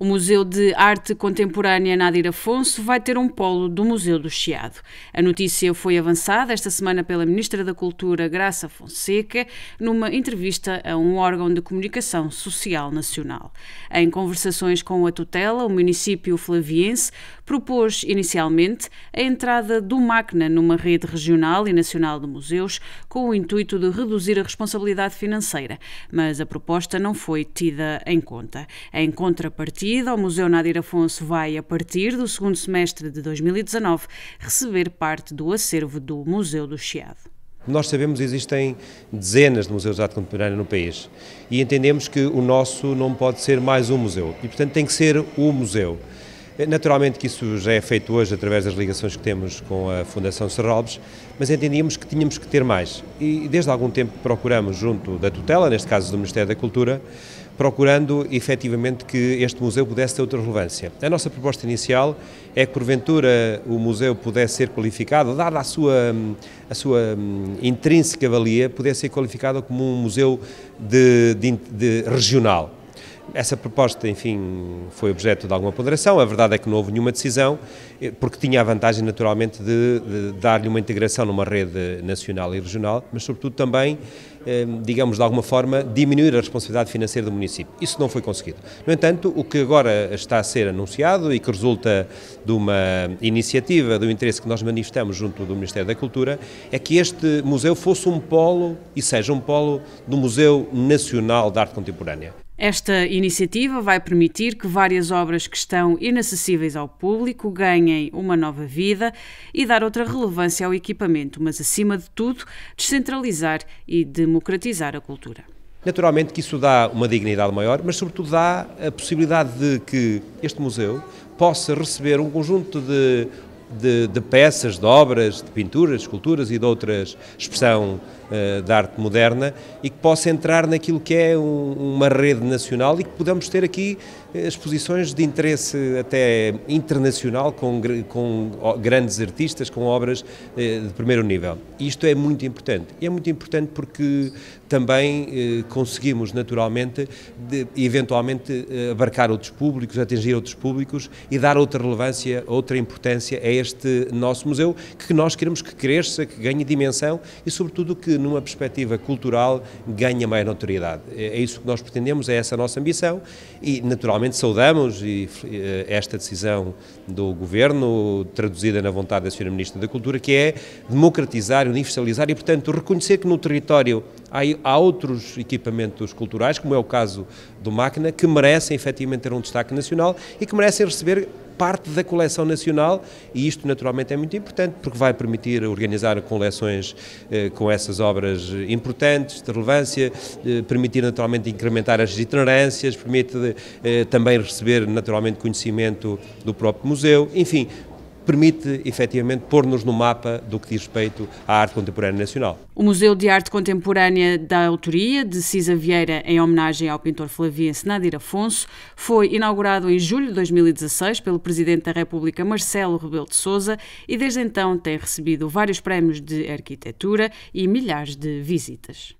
O Museu de Arte Contemporânea Nadir Afonso vai ter um polo do Museu do Chiado. A notícia foi avançada esta semana pela Ministra da Cultura, Graça Fonseca, numa entrevista a um órgão de comunicação social nacional. Em conversações com a tutela, o município flaviense propôs inicialmente a entrada do MACNA numa rede regional e nacional de museus, com o intuito de reduzir a responsabilidade financeira, mas a proposta não foi tida em conta. Em contrapartida, o Museu Nadir Afonso vai, a partir do segundo semestre de 2019, receber parte do acervo do Museu do Chiado. Nós sabemos que existem dezenas de museus de arte contemporânea no país e entendemos que o nosso não pode ser mais um museu e, portanto, tem que ser o museu. É naturalmente que isso já é feito hoje através das ligações que temos com a Fundação Serralves, mas entendíamos que tínhamos que ter mais. E desde algum tempo procuramos, junto da tutela, neste caso do Ministério da Cultura, procurando efetivamente que este museu pudesse ter outra relevância. A nossa proposta inicial é que, porventura, o museu pudesse ser qualificado, dada a sua, a sua intrínseca valia, pudesse ser qualificado como um museu de, de, de regional. Essa proposta, enfim, foi objeto de alguma ponderação. A verdade é que não houve nenhuma decisão, eh, porque tinha a vantagem, naturalmente, de, de dar-lhe uma integração numa rede nacional e regional, mas, sobretudo, também, eh, digamos, de alguma forma, diminuir a responsabilidade financeira do município. Isso não foi conseguido. No entanto, o que agora está a ser anunciado e que resulta de uma iniciativa, do interesse que nós manifestamos junto do Ministério da Cultura, é que este museu fosse um polo e seja um polo do Museu Nacional de Arte Contemporânea. Esta iniciativa vai permitir que várias obras que estão inacessíveis ao público ganhem uma nova vida e dar outra relevância ao equipamento, mas acima de tudo, descentralizar e democratizar a cultura. Naturalmente que isso dá uma dignidade maior, mas sobretudo dá a possibilidade de que este museu possa receber um conjunto de, de, de peças, de obras, de pinturas, esculturas e de outras expressão eh, da arte moderna e que possa entrar naquilo que é uma rede nacional e que podamos ter aqui eh, exposições de interesse até internacional com, com grandes artistas, com obras eh, de primeiro nível. Isto é muito importante. E é muito importante porque também conseguimos naturalmente, de, eventualmente, abarcar outros públicos, atingir outros públicos e dar outra relevância, outra importância a este nosso museu que nós queremos que cresça, que ganhe dimensão e, sobretudo, que numa perspectiva cultural ganha mais notoriedade. É, é isso que nós pretendemos, é essa a nossa ambição e naturalmente saudamos eh, esta decisão do Governo, traduzida na vontade da Sra. Ministra da Cultura, que é democratizar, universalizar e, portanto, reconhecer que no território há, há outros equipamentos culturais, como é o caso do Máquina, que merecem efetivamente ter um destaque nacional e que merecem receber parte da coleção nacional e isto naturalmente é muito importante porque vai permitir organizar coleções eh, com essas obras importantes, de relevância, eh, permitir naturalmente incrementar as itinerâncias, permite eh, também receber naturalmente conhecimento do próprio museu, enfim, permite efetivamente pôr-nos no mapa do que diz respeito à arte contemporânea nacional. O Museu de Arte Contemporânea da Autoria de Cisa Vieira, em homenagem ao pintor flaviense Nadir Afonso, foi inaugurado em julho de 2016 pelo Presidente da República Marcelo Rebelo de Sousa e desde então tem recebido vários prémios de arquitetura e milhares de visitas.